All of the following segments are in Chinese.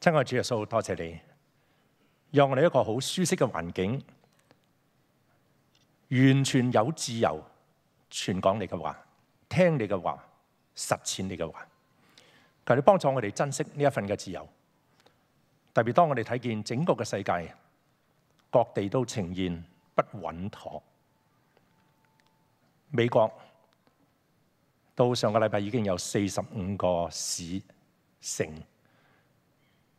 亲爱主耶稣，多谢你让我哋一个好舒适嘅环境，完全有自由，全讲你嘅话，听你嘅话，实践你嘅话。求你帮助我哋珍惜呢一份嘅自由。特别当我哋睇见整个嘅世界，各地都呈现不稳妥。美国到上个礼拜已经有四十五个市城。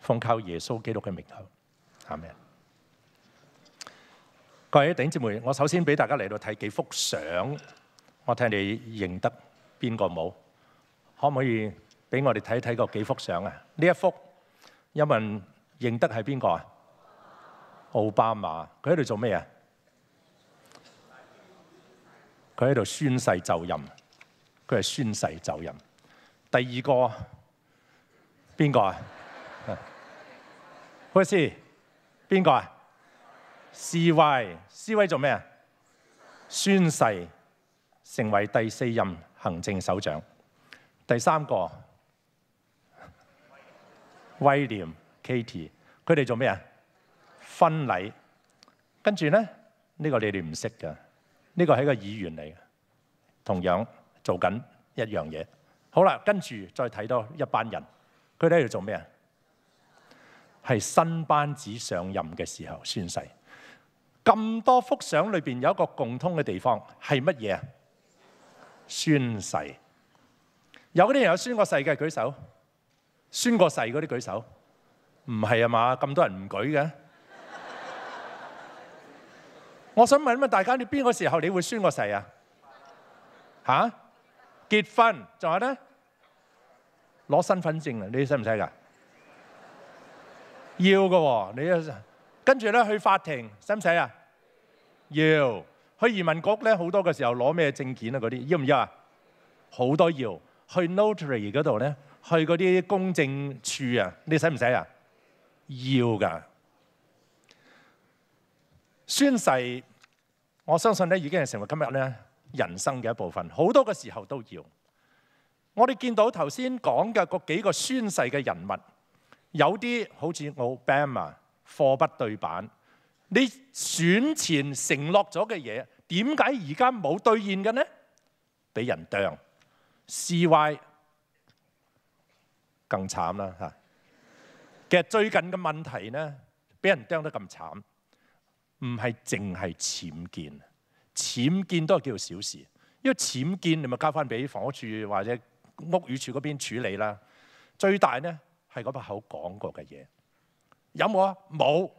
奉靠耶穌基督嘅名響，阿咩？各位頂子妹，我首先俾大家嚟到睇幾幅相，我睇你認得邊個冇？可唔可以俾我哋睇睇個幾幅相啊？呢一幅，有冇人認得係邊個啊？奧巴馬，佢喺度做咩啊？佢喺度宣誓就任，佢係宣誓就任。第二個邊個啊？波士边个啊？C.Y. C.Y. 做咩啊？宣誓成为第四任行政首长。第三个威廉、Kitty，佢哋做咩啊？婚礼。跟住咧，呢个你哋唔识噶。呢个系个议员嚟，同样做紧一样嘢。好啦，跟住再睇多一班人，佢哋喺度做咩啊？系新班子上任嘅時候宣誓，咁多幅相裏边有一個共通嘅地方係乜嘢啊？宣誓，有啲人有宣過誓嘅舉手，宣過誓嗰啲舉手，唔係啊嘛，咁多人唔舉嘅。我想問啊大家你邊個時候你會宣过誓啊？吓？結婚仲有咧，攞身份證啊，你使唔使噶？要嘅喎，你跟住咧去法庭使唔使啊？要去移民局咧，好多嘅時候攞咩證件啊？嗰啲要唔要啊？好多要去 notary 嗰度咧，去嗰啲公證處啊？你使唔使啊？要噶宣誓，我相信咧已經係成為今日咧人生嘅一部分。好多嘅時候都要。我哋見到頭先講嘅嗰幾個宣誓嘅人物。有啲好似奧巴馬貨不對版，你選前承諾咗嘅嘢，點解而家冇兑現嘅呢？俾人釘，C Y 更慘啦嚇。其實最近嘅問題呢，俾人釘得咁慘，唔係淨係僭建，僭建都叫小事，因為僭建你咪交翻俾房屋處或者屋宇處嗰邊處理啦。最大呢？系嗰把口講過嘅嘢，有冇啊？冇。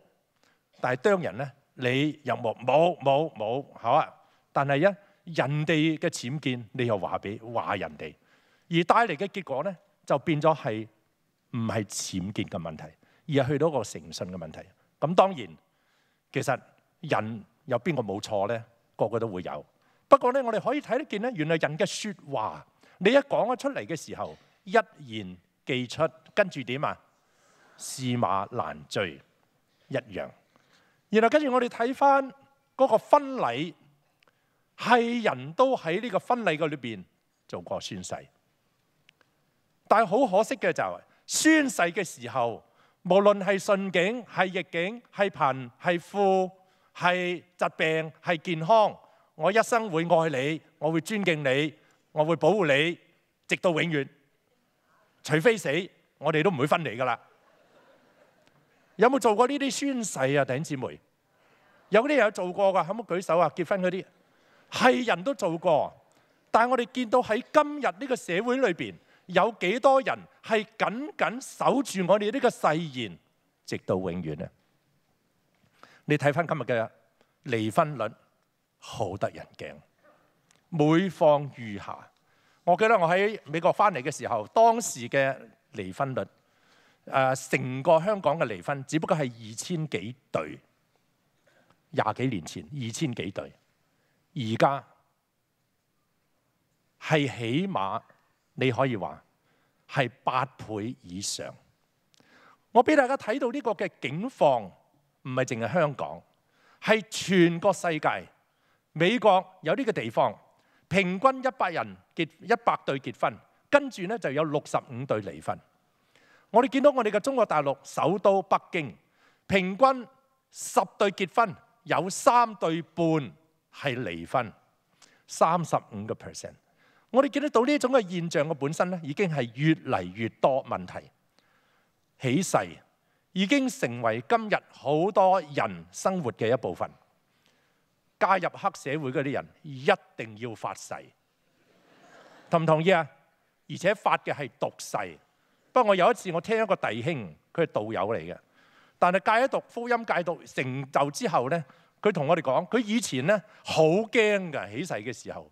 但係當人咧，你又冇冇冇冇，係啊。但係一人哋嘅淺見，你又話俾話人哋，而帶嚟嘅結果咧，就變咗係唔係淺見嘅問題，而係去到個誠信嘅問題。咁當然，其實人有邊個冇錯咧？個個都會有。不過咧，我哋可以睇得見咧，原來人嘅説話，你一講咗出嚟嘅時候，一言既出。跟住点啊？失马难追一样。然后跟住我哋睇翻嗰个婚礼，系人都喺呢个婚礼嘅里边做过宣誓，但系好可惜嘅就系宣誓嘅时候，无论系顺境、系逆境、系贫、系富、系疾病、系健康，我一生会爱你，我会尊敬你，我会保护你，直到永远，除非死。我哋都唔會分離噶啦。有冇做過呢啲宣誓啊，弟兄姊妹？有啲人有做過噶，可唔可以舉手啊？結婚嗰啲係人都做過，但係我哋見到喺今日呢個社會裏边，有幾多人係紧紧守住我哋呢個誓言，直到永遠啊！你睇翻今日嘅離婚率，好得人驚。每況愈下。我記得我喺美國翻嚟嘅時候，當時嘅……离婚率，诶，成个香港嘅离婚只不过系二千几对，廿几年前二千几对，而家系起码你可以话系八倍以上。我俾大家睇到呢个嘅境况，唔系净系香港，系全个世界，美国有呢个地方，平均一百人结一百对结婚。跟住咧就有六十五對離婚。我哋見到我哋嘅中國大陸首都北京，平均十對結婚有三對半係離婚，三十五個 percent。我哋見得到呢種嘅現象嘅本身咧，已經係越嚟越多問題。起势已經成為今日好多人生活嘅一部分。加入黑社會嗰啲人一定要發誓，同唔同意啊？而且發嘅係毒誓。不過我有一次我聽一個弟兄，佢係道友嚟嘅，但係戒一读福音、戒毒成就之後咧，佢同我哋講，佢以前咧好驚嘅起誓嘅時候，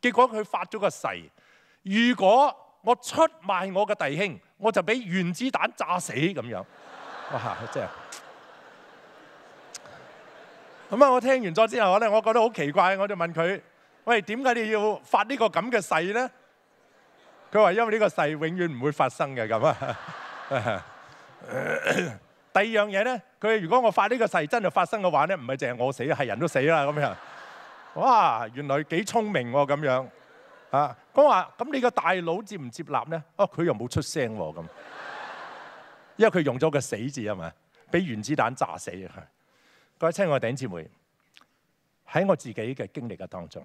結果佢發咗個誓：，如果我出賣我嘅弟兄，我就俾原子彈炸死咁樣。哇！真系！咁啊，我聽完咗之後咧，我覺得好奇怪，我就問佢：，喂，點解你要發呢個咁嘅誓咧？佢話：因為呢個世永遠唔會發生嘅咁啊！第二樣嘢咧，佢如果我發呢個世真係發生嘅話咧，唔係淨係我死，係人都死啦咁樣。哇！原來幾聰明喎咁樣啊！講話咁你個大佬接唔接納咧？哦，佢又冇出聲喎咁，因為佢用咗個死字啊嘛，俾原子彈炸死啊！各位親愛嘅頂尖妹，喺我自己嘅經歷嘅當中。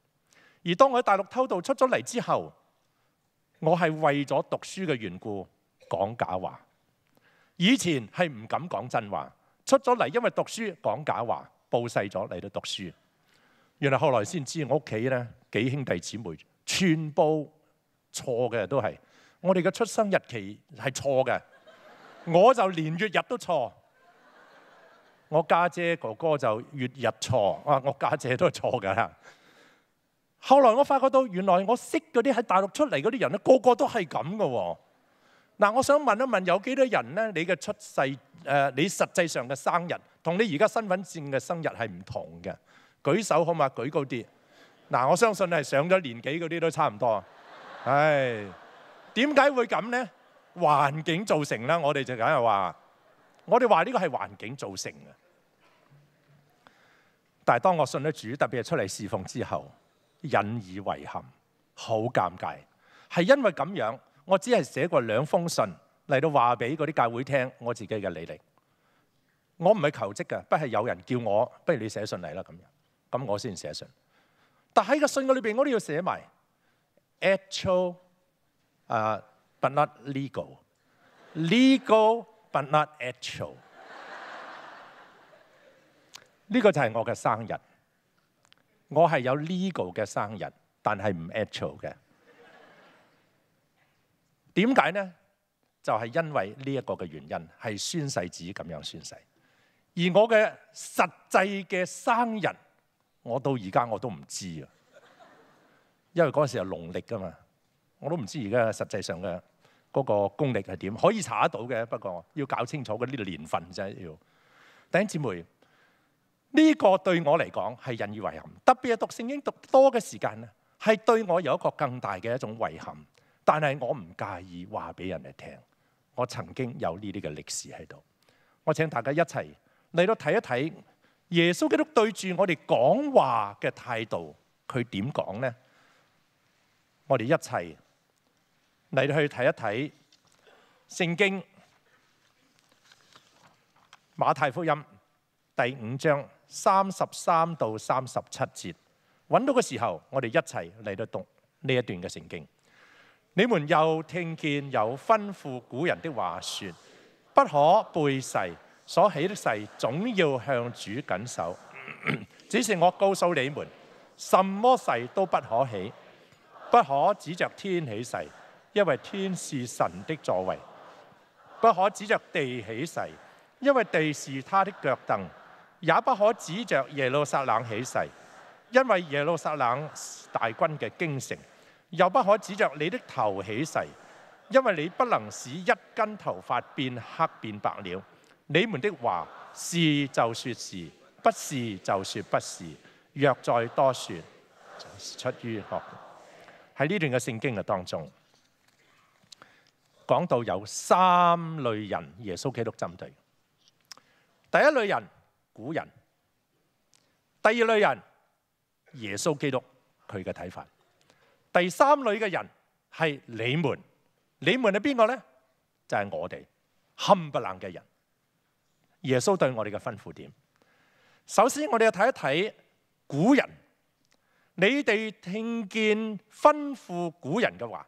而當我喺大陸偷渡出咗嚟之後，我係為咗讀書嘅緣故講假話。以前係唔敢講真話，出咗嚟因為讀書講假話，報細咗嚟到讀書。原來後來先知我屋企咧幾兄弟姊妹全部錯嘅都係，我哋嘅出生日期係錯嘅，我就年月日都錯。我家姐哥哥就月日錯，啊我家姐都錯噶啦。後來我發覺到，原來我識嗰啲喺大陸出嚟嗰啲人咧，個個都係咁嘅。嗱，我想問一問，有幾多人咧？你嘅出世誒，你實際上嘅生日同你而家身份證嘅生日係唔同嘅。舉手好嘛？舉高啲。嗱，我相信係上咗年紀嗰啲都差唔多。唉，點解會咁咧？環境造成啦，我哋就梗係話，我哋話呢個係環境造成嘅。但係當我信咗主，特別係出嚟侍奉之後。引以为憾，好尷尬，係因為咁樣，我只係寫過兩封信嚟到話俾嗰啲教會聽我自己嘅履历。我唔係求職㗎，不係有人叫我不如你寫信嚟啦咁樣，咁我先寫信。但喺個信嘅裏邊，我都要寫埋 actual 啊，but not legal，legal but not actual。呢個就係我嘅生日。我係有 legal 嘅生日，但係唔 actual 嘅。點解呢？就係因為呢一個嘅原因，係宣誓紙咁樣宣誓，而我嘅實際嘅生日，我到而家我都唔知啊。因為嗰時係農曆噶嘛，我都唔知而家實際上嘅嗰個功力係點，可以查得到嘅。不過要搞清楚嗰啲年份真係要。弟兄姊妹。呢个对我嚟讲系引以为憾，特别系读圣经读多嘅时间咧，系对我有一个更大嘅一种遗憾。但系我唔介意话俾人哋听，我曾经有呢啲嘅历史喺度。我请大家一齐嚟到睇一睇耶稣基督对住我哋讲话嘅态度，佢点讲呢？我哋一齐嚟去睇一睇圣经马太福音第五章。三十三到三十七节，揾到嘅时候，我哋一齐嚟到读呢一段嘅圣经。你们又听见有吩咐古人的话说：不可背势，所起的势总要向主谨守。只是我告诉你们，什么势都不可起，不可指着天起誓，因为天是神的座位；不可指着地起誓，因为地是他的脚凳。也不可指着耶路撒冷起誓，因为耶路撒冷大军嘅京城；又不可指着你的头起誓，因为你不能使一根头发变黑变白了。你们的话是就说是，不是就说不是。若再多说，出于学喺呢段嘅圣经嘅当中，讲到有三类人，耶稣基督针对第一类人。古人，第二类人，耶稣基督佢嘅睇法，第三类嘅人系你们，你们系边个咧？就系我哋冚不冷嘅人。耶稣对我哋嘅吩咐点？首先，我哋要睇一睇古人，你哋听见吩咐古人嘅话，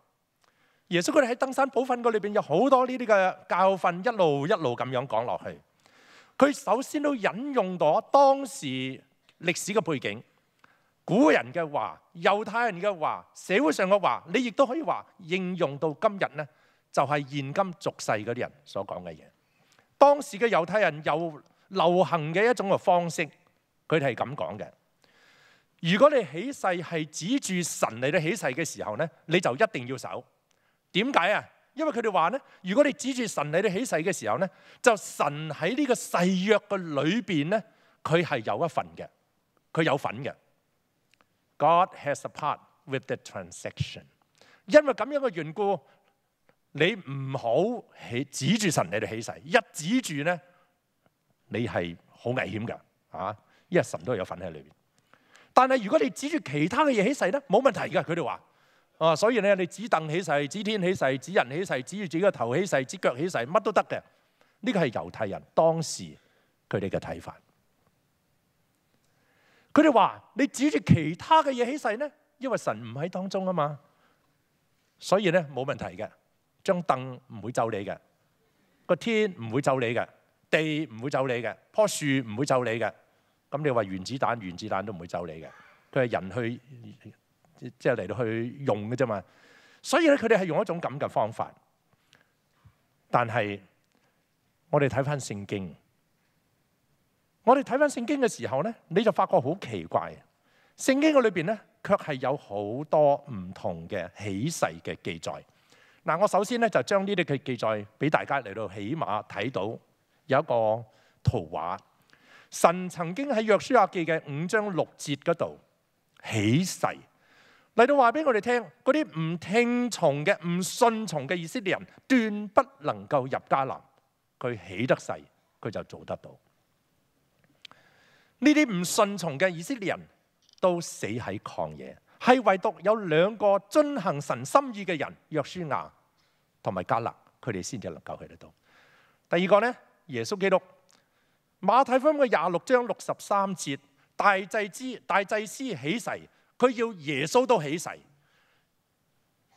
耶稣佢哋喺登山宝训嗰里边有好多呢啲嘅教训，一路一路咁样讲落去。佢首先都引用到當時歷史嘅背景，古人嘅話、猶太人嘅話、社會上嘅話，你亦都可以話應用到今日呢，就係現今俗世嗰啲人所講嘅嘢。當時嘅猶太人有流行嘅一種嘅方式，佢哋係咁講嘅。如果你起誓係指住神嚟到起誓嘅時候呢，你就一定要守。點解啊？因为佢哋话咧，如果你指住神你哋起誓嘅时候咧，就神喺呢个誓约嘅里边咧，佢系有一份嘅，佢有份嘅。God has a part with the transaction。因为咁样嘅缘故，你唔好指住神你哋起誓，一指住咧，你系好危险噶啊！因为神都系有份喺里边。但系如果你指住其他嘅嘢起誓咧，冇问题噶。佢哋话。啊！所以咧，你指凳起势、指天起势、指人起势、指住自己个头起势、指脚起势，乜都得嘅。呢个系犹太人当时佢哋嘅睇法。佢哋话：你指住其他嘅嘢起势呢？因为神唔喺当中啊嘛。所以咧冇问题嘅，张凳唔会咒你嘅，个天唔会咒你嘅，地唔会咒你嘅，棵树唔会咒你嘅。咁你话原子弹，原子弹都唔会咒你嘅。佢系人去。即系嚟到去用嘅啫嘛，所以咧，佢哋系用一种咁嘅方法。但系我哋睇翻圣经，我哋睇翻圣经嘅时候咧，你就发觉好奇怪。圣经嘅里边咧，却系有好多唔同嘅起势嘅记载。嗱，我首先咧就将呢啲嘅记载俾大家嚟到起码睇到有一个图画。神曾经喺约书亚记嘅五章六节嗰度起势。嚟到话俾我哋听，嗰啲唔听从嘅、唔信从嘅以色列人，断不能够入迦南。佢起得势，佢就做得到。呢啲唔信从嘅以色列人都死喺旷野，系唯独有两个遵行神心意嘅人，约书亚同埋迦勒，佢哋先至能够去得到。第二个咧，耶稣基督。马太福音嘅廿六章六十三节，大祭司大祭司起誓。佢叫耶稣都起誓，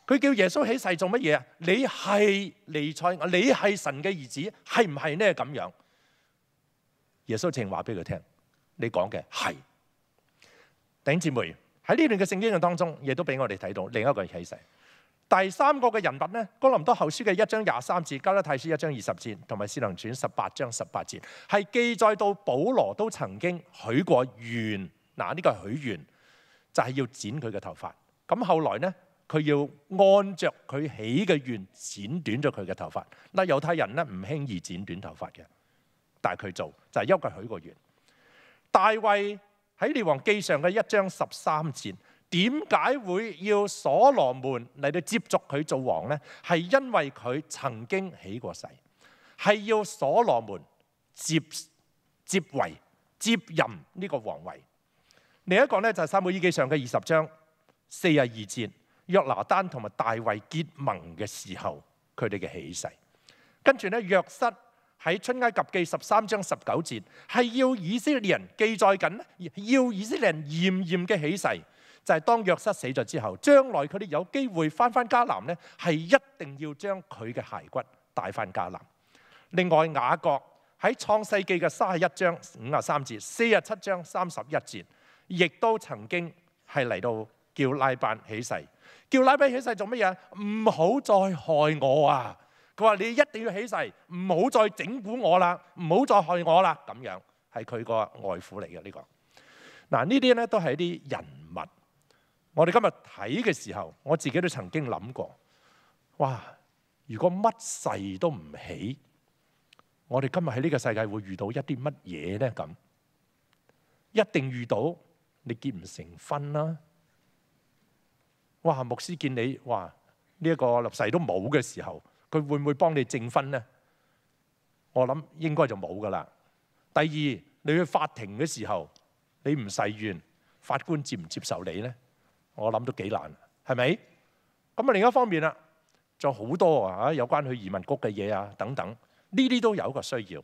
佢叫耶稣起誓做乜嘢啊？你系尼赛，你系神嘅儿子，系唔系呢？咁样耶稣正话俾佢听，你讲嘅系顶姊妹喺呢段嘅圣经嘅当中，亦都俾我哋睇到另一个起誓。第三个嘅人物呢，哥林多后书》嘅一章廿三字，《加拉太书》一章二十字，同埋《使能传》十八章十八节，系记载到保罗都曾经许过愿。嗱，呢个许愿。就系要剪佢嘅头发，咁后来呢，佢要按着佢起嘅愿剪短咗佢嘅头发。嗱，犹太人呢唔轻易剪短头发嘅，但系佢做就系休佢许个愿。大卫喺列王記上嘅一张十三箭，点解会要所罗门嚟到接续佢做王呢？系因为佢曾经起过誓，系要所罗门接接位接任呢个王位。另一個咧就係《三部書記》上嘅二十章四十二節，約拿丹同埋大衛結盟嘅時候，佢哋嘅起勢。跟住咧，約瑟喺《春埃及記》十三章十九節，係要以色列人記載緊，要以色列人厭厭嘅起勢，就係當約瑟死咗之後，將來佢哋有機會翻返迦南咧，係一定要將佢嘅骸骨帶返迦南。另外，雅各喺《創世記》嘅三十一章五廿三節、四十七章三十一節。亦都曾經係嚟到叫拉班起誓，叫拉班起誓做乜嘢？唔好再害我啊！佢話：你一定要起誓，唔好再整蠱我啦，唔好再害我啦。咁樣係佢個外父嚟嘅呢個。嗱，呢啲咧都係啲人物。我哋今日睇嘅時候，我自己都曾經諗過：，哇！如果乜誓都唔起，我哋今日喺呢個世界會遇到一啲乜嘢咧？咁一定遇到。你结唔成婚啦？哇！牧师见你哇呢一个立誓都冇嘅时候，佢会唔会帮你证婚呢？我谂应该就冇噶啦。第二，你去法庭嘅时候，你唔誓愿，法官接唔接受你呢？我谂都几难，系咪？咁啊，另一方面啦，仲好多啊，有关去移民局嘅嘢啊，等等，呢啲都有个需要。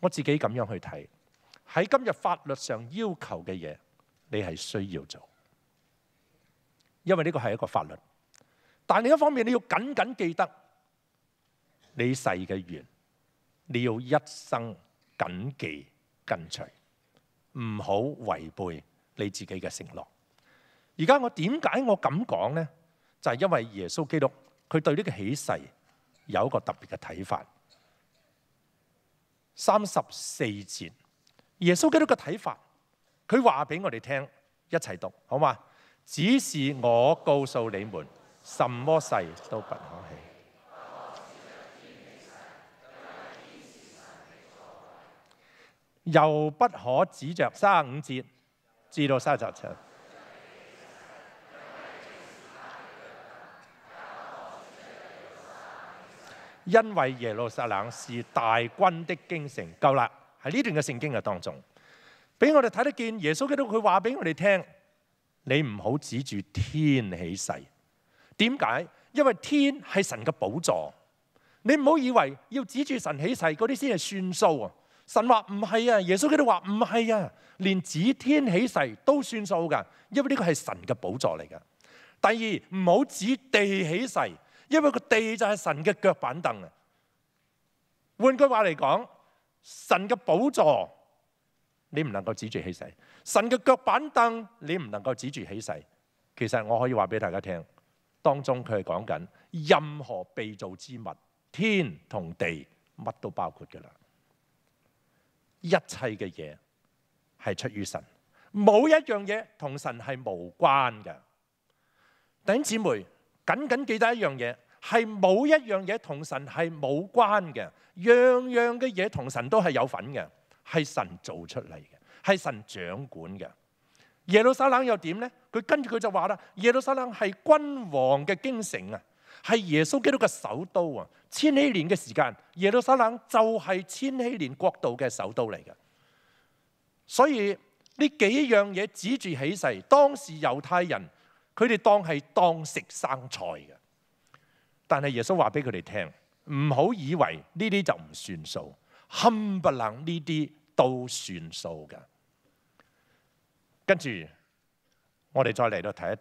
我自己咁样去睇，喺今日法律上要求嘅嘢。你係需要做，因為呢個係一個法律。但另一方面，你要紧紧記得你世嘅缘，你要一生谨記跟隨，唔好違背你自己嘅承諾。而家我點解我咁講呢？就係因為耶穌基督佢對呢個起誓有一個特別嘅睇法。三十四節，耶穌基督嘅睇法。佢話俾我哋聽，一齊讀好嘛？只是我告訴你們，什麼世都不可起，又不可指着三十五節至到三十七。因為耶路撒冷是大军的京城。夠啦，喺呢段嘅聖經嘅當中。俾我哋睇得见，耶稣基督佢话俾我哋听，你唔好指住天起誓。点解？因为天系神嘅宝座。你唔好以为要指住神起誓嗰啲先系算数啊！神话唔系啊，耶稣基督话唔系啊，连指天起誓都算数噶。因为呢个系神嘅宝座嚟噶。第二，唔好指地起誓，因为个地就系神嘅脚板凳啊。换句话嚟讲，神嘅宝座。你唔能够止住起势，神嘅脚板凳你唔能够止住起势。其实我可以话俾大家听，当中佢系讲紧任何被造之物，天同地乜都包括噶啦，一切嘅嘢系出于神，冇一样嘢同神系无关嘅。弟姊妹，紧紧记得一样嘢，系冇一样嘢同神系冇关嘅，样样嘅嘢同神都系有份嘅。系神做出嚟嘅，系神掌管嘅。耶路撒冷又点咧？佢跟住佢就话啦：耶路撒冷系君王嘅京城啊，系耶稣基督嘅首都啊。千禧年嘅时间，耶路撒冷就系千禧年国度嘅首都嚟嘅。所以呢几样嘢指住起势，当时犹太人佢哋当系当食生菜嘅，但系耶稣话俾佢哋听：唔好以为呢啲就唔算数，冚唪唥呢啲。都算数嘅，跟住我哋再嚟到睇一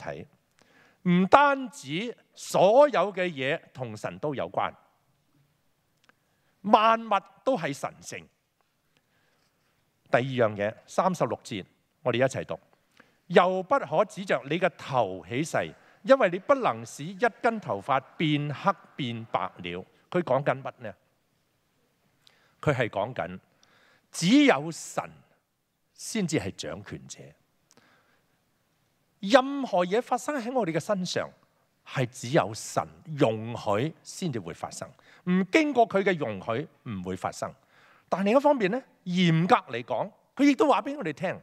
睇，唔单止所有嘅嘢同神都有关，万物都系神圣。第二样嘢，三十六节，我哋一齐读，又不可指着你嘅头起誓，因为你不能使一根头发变黑变白了。佢讲紧乜呢？佢系讲紧。只有神先至系掌权者，任何嘢发生喺我哋嘅身上，系只有神容许先至会发生，唔经过佢嘅容许唔会发生。但另一方面咧，严格嚟讲，佢亦都话俾我哋听，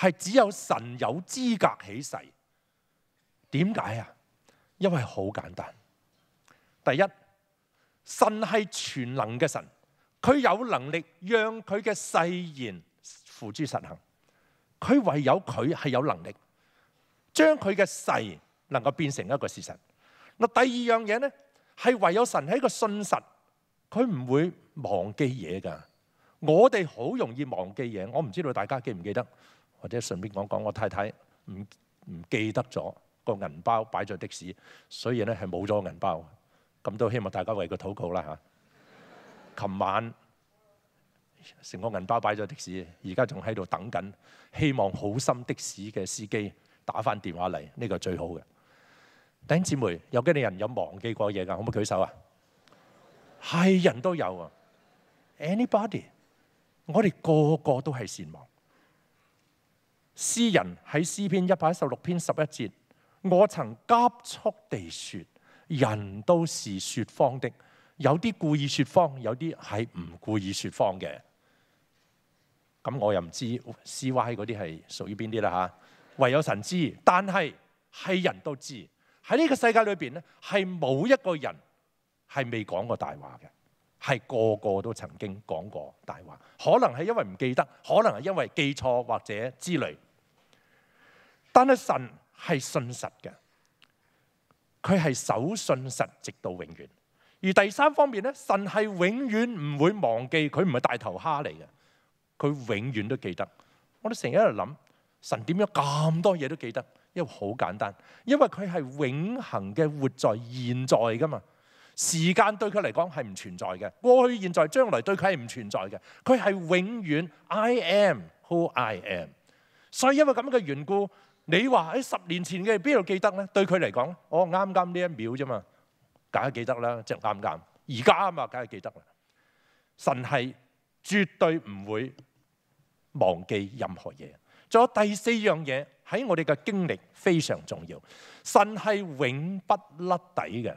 系只有神有资格起誓。点解啊？因为好简单。第一，神系全能嘅神。佢有能力讓佢嘅誓言付诸實行，佢唯有佢係有能力將佢嘅誓言能夠變成一個事實。嗱，第二樣嘢咧係唯有神係一個信實，佢唔會忘記嘢㗎。我哋好容易忘記嘢，我唔知道大家記唔記得，或者順便講講，我太太唔唔記得咗個銀包擺咗的士，所以咧係冇咗銀包。咁都希望大家為佢禱告啦吓。琴晚成个银包摆咗的士，而家仲喺度等紧，希望好心的士嘅司机打翻电话嚟，呢个最好嘅。弟兄姊妹，有几多人有忘记过嘢噶？可唔可以举手啊？系人都有啊，anybody？我哋个个都系善忘。诗人喺诗篇一百一十六篇十一节，我曾急速地说，人都是说谎的。有啲故意说谎，有啲系唔故意说谎嘅。咁我又唔知 C Y 嗰啲系属于边啲啦吓，唯有神知。但系系人都知喺呢个世界里边咧，系冇一个人系未讲过大话嘅，系个个都曾经讲过大话。可能系因为唔记得，可能系因为记错或者之类。但系神系信实嘅，佢系守信实直到永远。而第三方面咧，神系永远唔会忘记，佢唔系大头虾嚟嘅，佢永远都记得。我哋成日喺度谂，神点样咁多嘢都记得？因为好简单，因为佢系永恒嘅活在现在噶嘛。时间对佢嚟讲系唔存在嘅，过去、现在、将来对佢系唔存在嘅。佢系永远 I am who I am。所以因为咁嘅缘故，你话喺十年前嘅边度记得咧？对佢嚟讲，我啱啱呢一秒啫嘛。梗係記得啦，即係啱唔啱？而家啊嘛，梗係記得啦。神係絕對唔會忘記任何嘢。仲有第四樣嘢喺我哋嘅經歷非常重要。神係永不甩底嘅，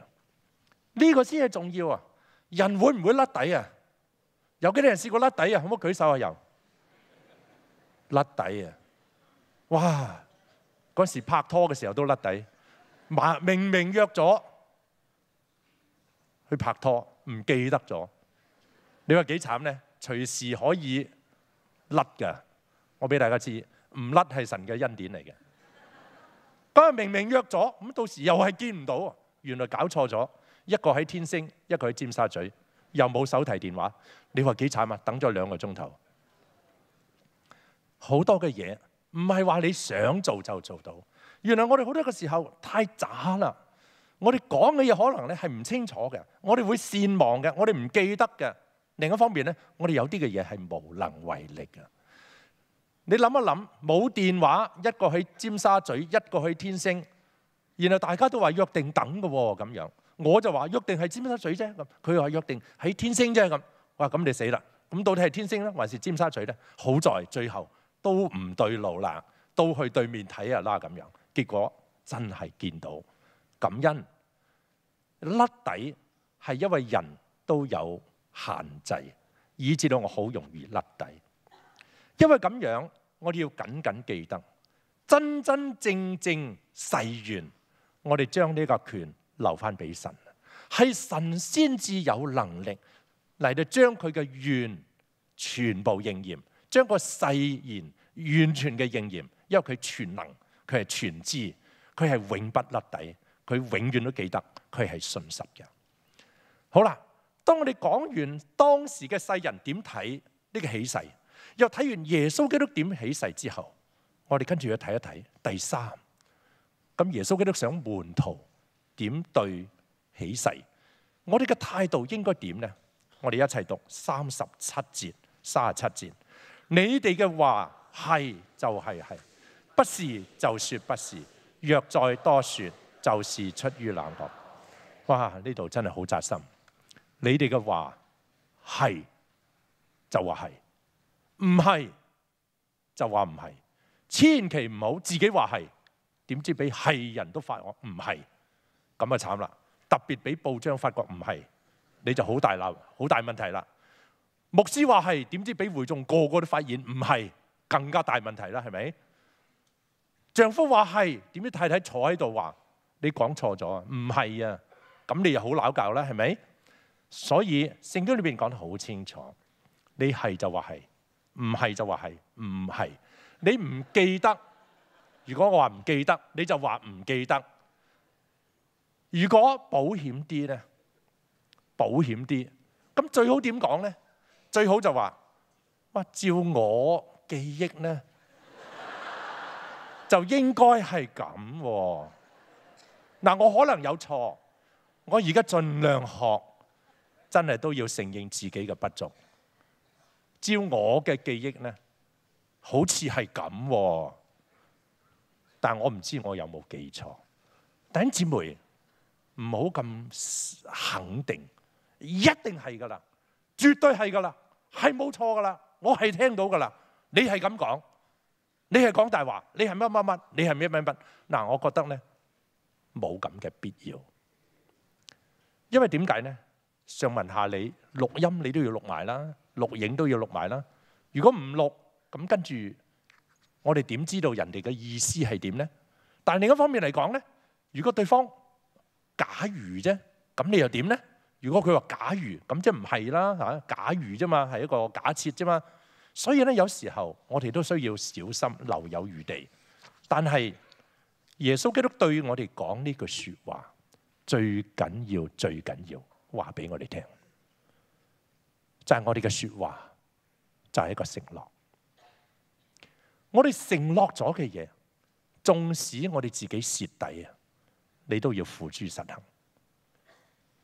呢個先係重要啊！人會唔會甩底啊？有幾多人試過甩底啊？可唔可以舉手啊？又甩底啊！哇！嗰時拍拖嘅時候都甩底，明明約咗。去拍拖唔記得咗，你话几惨咧？随时可以甩噶，我俾大家知，唔甩系神嘅恩典嚟嘅。今日明明约咗，咁到时又系见唔到，原来搞错咗，一个喺天星，一个喺尖沙咀，又冇手提电话。你话几惨啊？等咗两个钟头，好多嘅嘢唔系话你想做就做到，原来我哋好多嘅时候太渣啦。我哋講嘅嘢可能咧係唔清楚嘅，我哋會善忘嘅，我哋唔記得嘅。另一方面咧，我哋有啲嘅嘢係無能為力嘅。你諗一諗，冇電話，一個去尖沙咀，一個去天星，然後大家都話約定等嘅喎，咁樣我就話約定係尖沙咀啫，佢話約定喺天星啫，咁哇咁你死啦！咁到底係天星咧，還是尖沙咀咧？好在最後都唔對路啦，都去對面睇啊啦，咁樣結果真係見到。感恩甩底系因为人都有限制，以致到我好容易甩底。因为咁样，我哋要紧紧记得真真正正誓愿，我哋将呢个权留翻俾神。系神先至有能力嚟到将佢嘅愿全部应验，将个誓言完全嘅应验，因为佢全能，佢系全知，佢系永不甩底。佢永远都记得佢系信实嘅。好啦，当我哋讲完当时嘅世人点睇呢个起势，又睇完耶稣基督点起势之后，我哋跟住去睇一睇第三。咁耶稣基督想门徒点对起势，我哋嘅态度应该点呢？我哋一齐读三十七节、三十七节。你哋嘅话系就系系，不是就说不是，若再多说。就是出於冷漠。哇！呢度真係好扎心。你哋嘅話系就話係，唔係就話唔係。千祈唔好自己話係，點知俾係人都發覺唔係，咁啊慘啦！特別俾報章發覺唔係，你就好大鬧，好大問題啦。牧師話係，點知俾會眾個個都發現唔係，更加大問題啦，係咪？丈夫話係，點知太太坐喺度話？你講錯咗啊！唔係啊，咁你又好攪教啦，係咪？所以聖經裏邊講得好清楚，你係就話係，唔係就話係，唔係你唔記得。如果我話唔記得，你就話唔記得。如果保險啲咧，保險啲。咁最好點講咧？最好就話：哇，照我記憶咧，就應該係咁。嗱，我可能有錯，我而家盡量學，真係都要承認自己嘅不足。照我嘅記憶咧，好似係咁，但我唔知我有冇記錯。弟兄姊妹，唔好咁肯定，一定係噶啦，絕對係噶啦，係冇錯噶啦，我係聽到噶啦，你係咁講，你係講大話，你係乜乜乜，你係咩咩乜？嗱，我覺得咧。冇咁嘅必要，因为点解呢？想问下你，录音你都要录埋啦，录影都要录埋啦。如果唔录，咁跟住我哋点知道人哋嘅意思系点呢？但另一方面嚟讲呢，如果对方假如啫，咁你又点呢？如果佢话假如，咁即系唔系啦吓？假如啫嘛，系一个假设啫嘛。所以咧，有时候我哋都需要小心留有余地，但系。耶稣基督对我哋讲呢句说话最紧要，最紧要话俾我哋听，就系我哋嘅说话就系一个承诺。我哋承诺咗嘅嘢，纵使我哋自己蚀底啊，你都要付诸实行，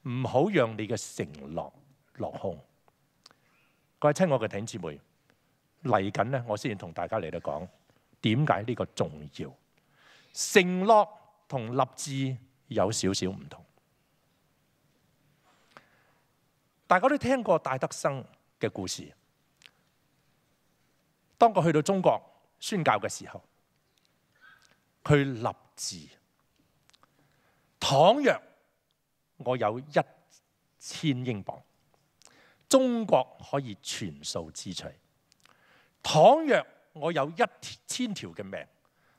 唔好让你嘅承诺落空。各位亲，爱嘅弟兄姊妹嚟紧呢，我先同大家嚟到讲点解呢个重要。承诺同立志有少少唔同，大家都听过大德生嘅故事。当佢去到中国宣教嘅时候，佢立志：倘若我有一千英镑，中国可以全数支取；倘若我有一千条嘅命。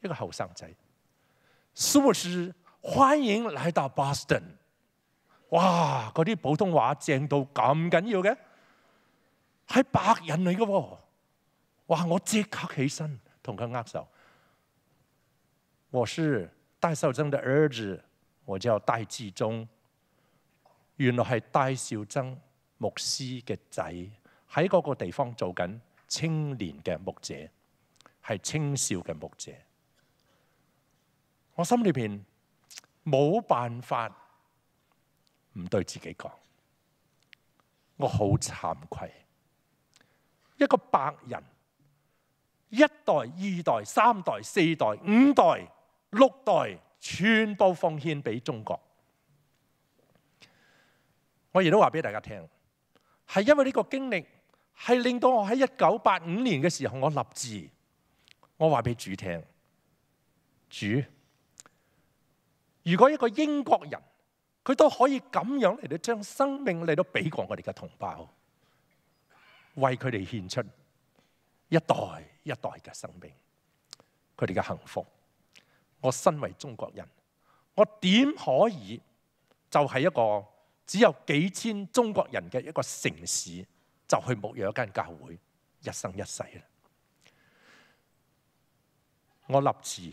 一個後生仔，牧師欢迎来到 Boston。哇！嗰啲普通話正到咁緊要嘅，係白人嚟嘅喎。哇！我即刻起身同佢握手。我是戴少珍的儿子，我叫戴志忠。原來係戴少珍牧師嘅仔，喺嗰個地方做緊青年嘅牧者，係青少嘅牧者。我心里边冇办法，唔对自己讲，我好惭愧。一个白人，一代、二代、三代、四代、五代、六代，全部奉献俾中国。我亦都话俾大家听，系因为呢个经历系令到我喺一九八五年嘅时候，我立志，我话俾主听，主。如果一个英国人，佢都可以咁样嚟到将生命嚟到俾过我哋嘅同胞，为佢哋献出一代一代嘅生命，佢哋嘅幸福。我身为中国人，我点可以就系一个只有几千中国人嘅一个城市，就去牧养一间教会，一生一世咧？我立志。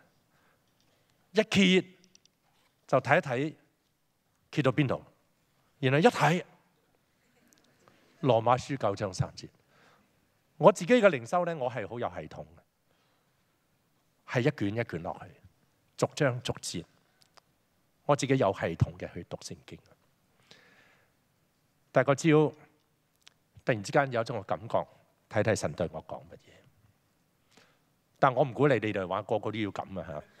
一揭就睇一睇揭到边度，然后一睇罗马书九章三节，我自己嘅灵修咧，我系好有系统嘅，系一卷一卷落去，逐章逐节，我自己有系统嘅去读圣经。但系个朝突然之间有一种嘅感觉，睇睇神对我讲乜嘢，但我唔鼓励你哋话个个都要咁啊吓。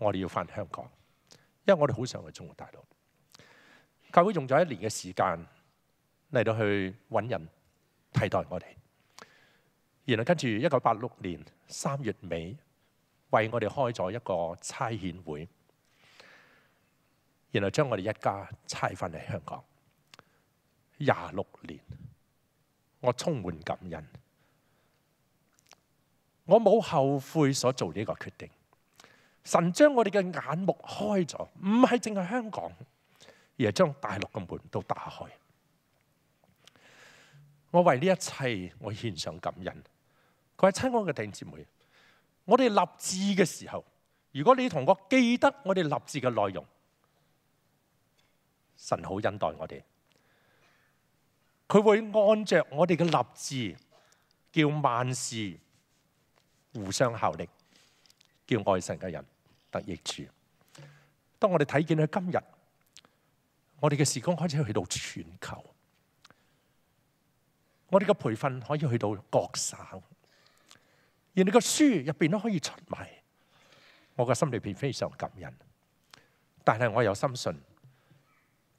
我哋要翻香港，因为我哋好想去中国大陆。教会用咗一年嘅时间嚟到去揾人替代我哋。然后跟住一九八六年三月尾，为我哋开咗一个差遣会，然后将我哋一家差翻嚟香港。廿六年，我充满感恩，我冇后悔所做呢个决定。神将我哋嘅眼目开咗，唔系净系香港，而系将大陆嘅门都打开。我为呢一切，我献上感恩。佢系亲我嘅弟兄姊妹。我哋立志嘅时候，如果你同我记得我哋立志嘅内容，神好恩待我哋。佢会按着我哋嘅立志，叫万事互相效力，叫爱神嘅人。得益住，当我哋睇见喺今日，我哋嘅时光开始去到全球，我哋嘅培训可以去到各省，而你个书入边都可以出埋，我嘅心里边非常感恩。但系我又深信，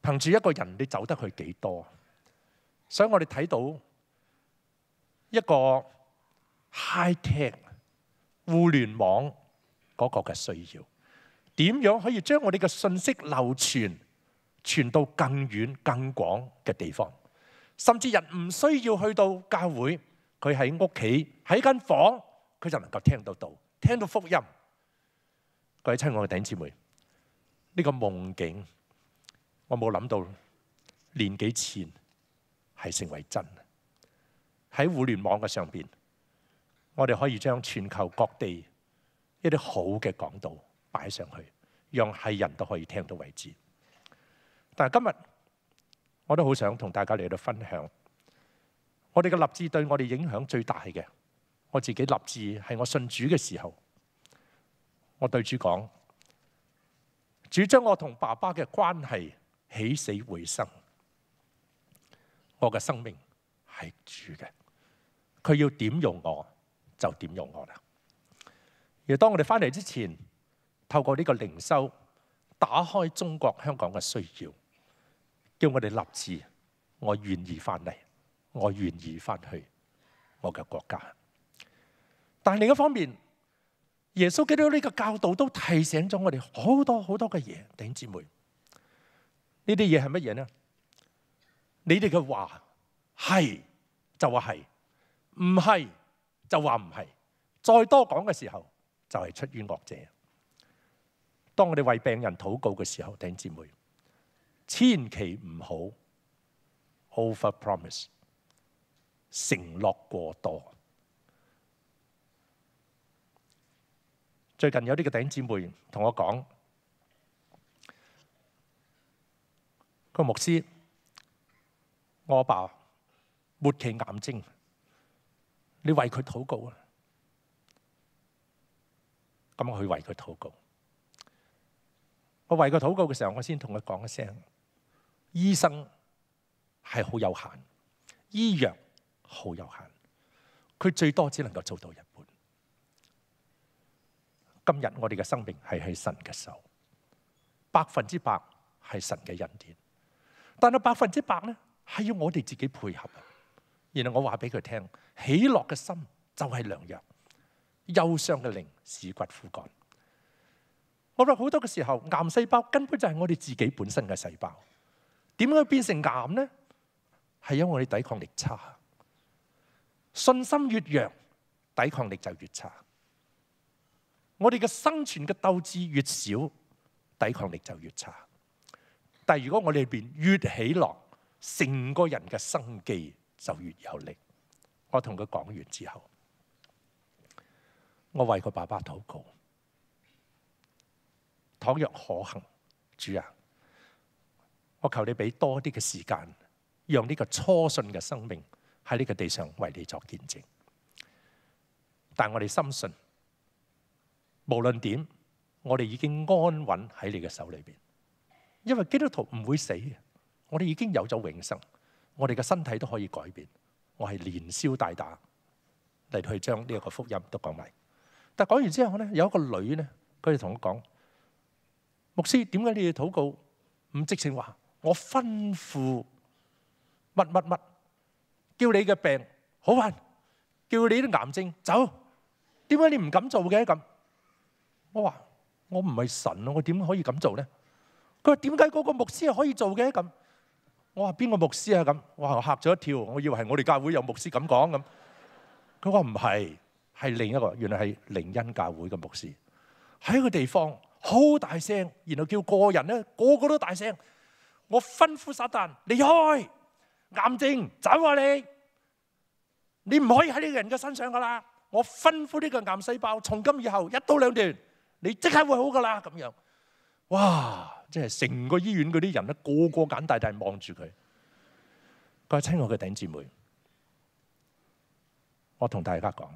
凭住一个人你走得去几多，所以我哋睇到一个 high tech 互联网。嗰个嘅需要，点样可以将我哋嘅信息流传传到更远更广嘅地方？甚至人唔需要去到教会，佢喺屋企喺间房，佢就能够听到到听到福音。各位亲爱嘅弟兄姊妹，呢个梦境我冇谂到，年几前系成为真喺互联网嘅上边，我哋可以将全球各地。一啲好嘅讲道摆上去，让系人都可以听到为止。但系今日，我都好想同大家嚟到分享，我哋嘅立志对我哋影响最大嘅。我自己立志系我信主嘅时候，我对主讲，主将我同爸爸嘅关系起死回生，我嘅生命系主嘅，佢要点用我就点用我啦。而当我哋翻嚟之前，透过呢个灵修打开中国香港嘅需要，叫我哋立志，我愿意翻嚟，我愿意翻去我嘅国家。但另一方面，耶稣基督呢个教导都提醒咗我哋好多好多嘅嘢，弟兄姊妹呢啲嘢系乜嘢呢？你哋嘅话系就话系，唔系就话唔系，再多讲嘅时候。就系出于恶者。当我哋为病人祷告嘅时候，弟兄姊妹，千祈唔好 over promise，承诺过多。最近有啲嘅弟兄姊妹同我讲，个牧师，我阿爸末期癌症，你为佢祷告啊。咁我去为佢祷告，我为佢祷告嘅时候，我先同佢讲一声：医生系好有限，医药好有限，佢最多只能够做到一半。今日我哋嘅生命系喺神嘅手，百分之百系神嘅恩典，但系百分之百咧系要我哋自己配合。然后我话俾佢听：喜乐嘅心就系良药。忧伤嘅灵，屎骨枯干。我话好多嘅时候，癌细胞根本就系我哋自己本身嘅细胞。点解变成癌呢？系因为我哋抵抗力差，信心越弱，抵抗力就越差。我哋嘅生存嘅斗志越少，抵抗力就越差。但系如果我哋边越起落，成个人嘅生机就越有力。我同佢讲完之后。我为佢爸爸祷告。倘若可行，主啊，我求你俾多啲嘅时间，让呢个初信嘅生命喺呢个地上为你作见证。但我哋深信，无论点，我哋已经安稳喺你嘅手里边，因为基督徒唔会死嘅。我哋已经有咗永生，我哋嘅身体都可以改变。我系连消带打嚟去将呢一个福音都讲埋。但講完之後咧，有一個女咧，佢就同我講：牧師，點解你要禱告？唔即情話我吩咐乜乜乜，叫你嘅病好翻，叫你啲癌症走。點解你唔敢做嘅咁？我話我唔係神咯，我點可以咁做咧？佢話點解嗰個牧師係可以做嘅咁？我話邊個牧師啊咁？我話我嚇咗一跳，我以為係我哋教會有牧師咁講咁。佢話唔係。系另一个，原来系灵恩教会嘅牧师，喺个地方好大声，然后叫个人咧，个个都大声。我吩咐撒旦离开癌症，走啊你！你唔可以喺呢个人嘅身上噶啦！我吩咐呢个癌细胞，从今以后一刀两断，你即刻会好噶啦咁样。哇！即系成个医院嗰啲人咧，个个眼大大望住佢。各位親愛嘅頂姊妹，我同大家讲。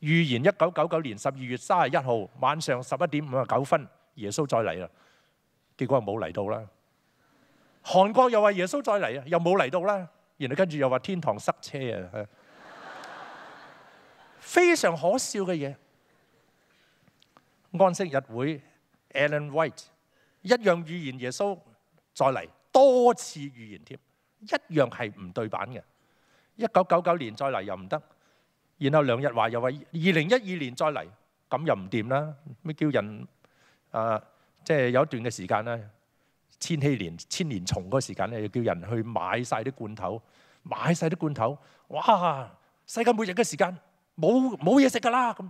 预言一九九九年十二月三十一号晚上十一点五十九分，耶稣再嚟啦，结果冇嚟到啦。韩国又话耶稣再嚟啊，又冇嚟到啦。然后跟住又话天堂塞车啊，非常可笑嘅嘢。安息日会 Alan White 一样预言耶稣再嚟，多次预言添，一样系唔对版嘅。一九九九年再嚟又唔得。然後兩日話又話二零一二年再嚟，咁又唔掂啦！咩叫人啊？即係有一段嘅時間咧，千禧年千年蟲嗰個時間咧，又叫人去買晒啲罐頭，買晒啲罐頭。哇！世界末日嘅時間冇冇嘢食噶啦咁。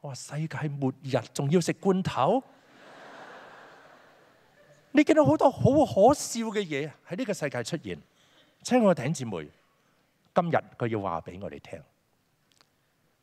我話世界末日仲要食罐頭？你見到好多好可笑嘅嘢喺呢個世界出現。親愛嘅弟兄姊妹，今日佢要話俾我哋聽。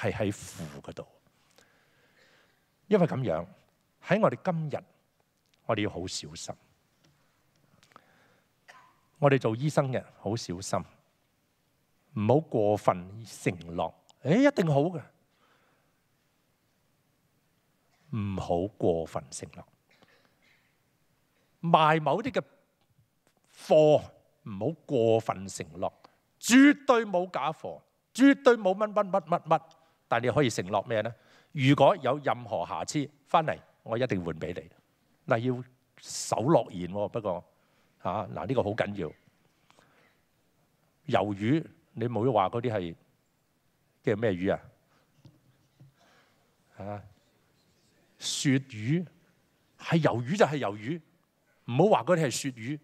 系喺符嗰度，因为咁样喺我哋今日，我哋要好小心。我哋做医生嘅好小心，唔好过分承诺，诶一定好嘅，唔好过分承诺。卖某啲嘅货，唔好过分承诺，绝对冇假货，绝对冇乜乜乜乜乜。但你可以承諾咩咧？如果有任何瑕疵，翻嚟我一定換俾你。嗱，要守諾言喎。不過嚇，嗱呢個好緊要。魷魚，你冇得話嗰啲係叫咩魚啊？嚇，雪魚係魷魚就係魷魚，唔好話嗰啲係雪魚。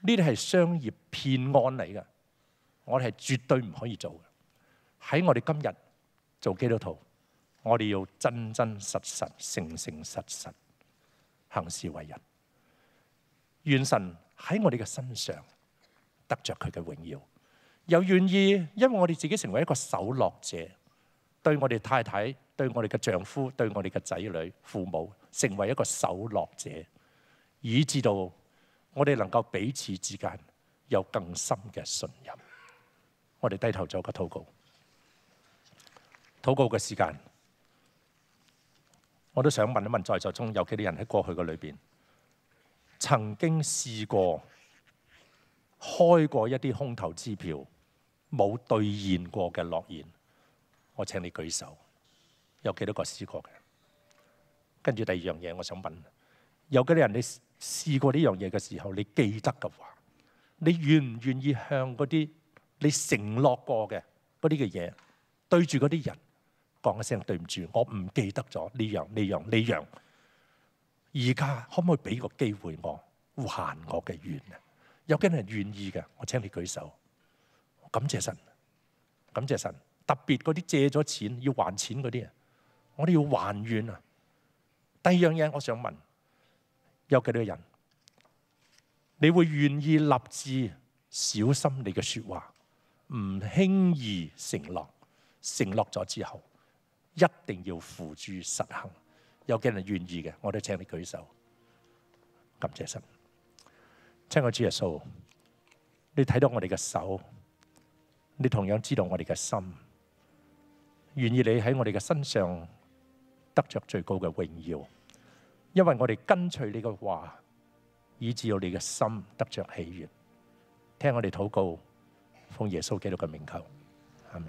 呢啲係商業騙案嚟噶，我哋係絕對唔可以做。喺我哋今日做基督徒，我哋要真真实实、诚诚实实行事为人，愿神喺我哋嘅身上得着佢嘅荣耀，又愿意因为我哋自己成为一个守乐者，对我哋太太、对我哋嘅丈夫、对我哋嘅仔女、父母，成为一个守乐者，以致到我哋能够彼此之间有更深嘅信任。我哋低头做个祷告。祷告嘅时间，我都想问一问在座中有几多人喺过去嘅里边，曾经试过开过一啲空头支票冇兑现过嘅诺言，我请你举手，有几多个试过嘅？跟住第二样嘢，我想问，有几多人你试过呢样嘢嘅时候，你记得嘅话，你愿唔愿意向嗰啲你承诺过嘅嗰啲嘅嘢，对住嗰啲人？讲一声对唔住，我唔记得咗呢样呢样呢样。而家可唔可以俾个机会我还我嘅愿啊？有几人愿意嘅，我请你举手。感谢神，感谢神。特别嗰啲借咗钱要还钱嗰啲啊，我哋要还愿啊。第二样嘢，我想问，有几多人你会愿意立志小心你嘅说话，唔轻易承诺，承诺咗之后？一定要付诸实行，有几人愿意嘅？我哋请你举手，感谢神。亲我主耶稣，你睇到我哋嘅手，你同样知道我哋嘅心，愿意你喺我哋嘅身上得着最高嘅荣耀，因为我哋跟随你嘅话，以至到你嘅心得着喜悦。听我哋祷告，奉耶稣基督嘅名求，阿门。